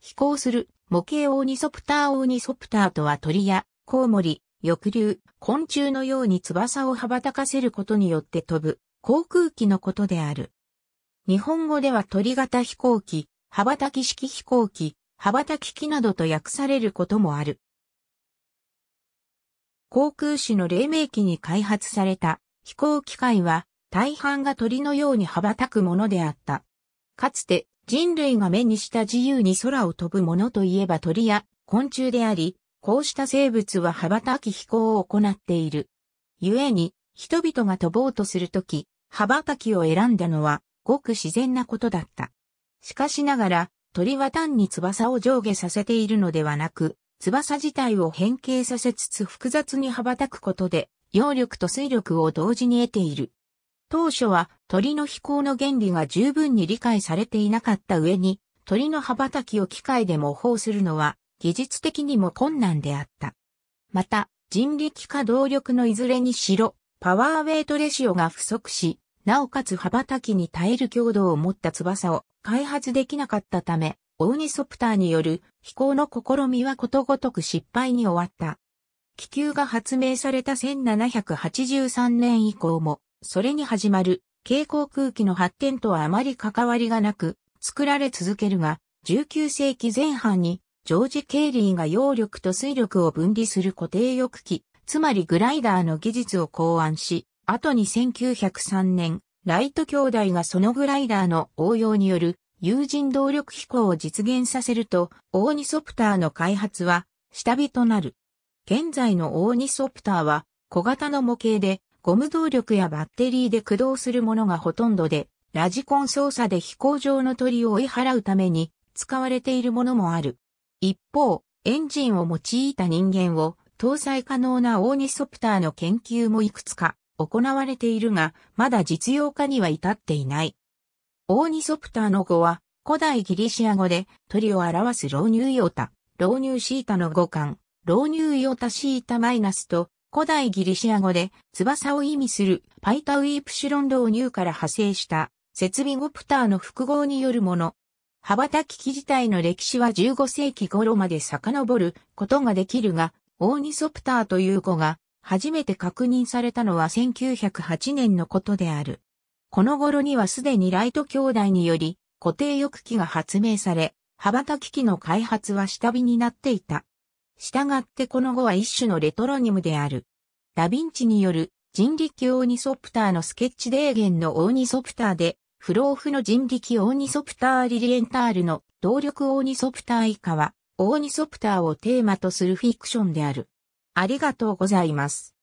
飛行する模型オーニソプターオーニソプターとは鳥やコウモリ、翼竜、昆虫のように翼を羽ばたかせることによって飛ぶ航空機のことである。日本語では鳥型飛行機、羽ばたき式飛行機、羽ばたき機などと訳されることもある。航空士の黎明期に開発された飛行機械は大半が鳥のように羽ばたくものであった。かつて人類が目にした自由に空を飛ぶものといえば鳥や昆虫であり、こうした生物は羽ばたき飛行を行っている。故に、人々が飛ぼうとするとき、羽ばたきを選んだのは、ごく自然なことだった。しかしながら、鳥は単に翼を上下させているのではなく、翼自体を変形させつつ複雑に羽ばたくことで、揚力と水力を同時に得ている。当初は鳥の飛行の原理が十分に理解されていなかった上に、鳥の羽ばたきを機械で模倣するのは技術的にも困難であった。また、人力か動力のいずれにしろ、パワーウェイトレシオが不足し、なおかつ羽ばたきに耐える強度を持った翼を開発できなかったため、オーニソプターによる飛行の試みはことごとく失敗に終わった。気球が発明された1783年以降もそれに始まる、蛍光空気の発展とはあまり関わりがなく、作られ続けるが、19世紀前半に、ジョージ・ケイリーが揚力と水力を分離する固定翼機、つまりグライダーの技術を考案し、後に1903年、ライト兄弟がそのグライダーの応用による有人動力飛行を実現させると、オーニソプターの開発は下火となる。現在のオーニソプターは小型の模型でゴム動力やバッテリーで駆動するものがほとんどで、ラジコン操作で飛行場の鳥を追い払うために使われているものもある。一方、エンジンを用いた人間を搭載可能なオーニソプターの研究もいくつか行われているが、まだ実用化には至っていない。オーニソプターの語は、古代ギリシア語で鳥を表す老乳ヨタ、老乳シータの語感、老乳ヨタシータマイナスと古代ギリシア語で翼を意味するパイタウィープシロン導入から派生した設備ゴプターの複合によるもの。羽ばたき機自体の歴史は15世紀頃まで遡ることができるが、オーニソプターという語が初めて確認されたのは1908年のことである。この頃にはすでにライト兄弟により固定翼機が発明され、羽ばたき機の開発は下火になっていた。従ってこの語は一種のレトロニムである。ダヴィンチによる人力オーニソプターのスケッチデーゲンのオーニソプターで、不老不の人力オーニソプターリリエンタールの動力オーニソプター以下は、オーニソプターをテーマとするフィクションである。ありがとうございます。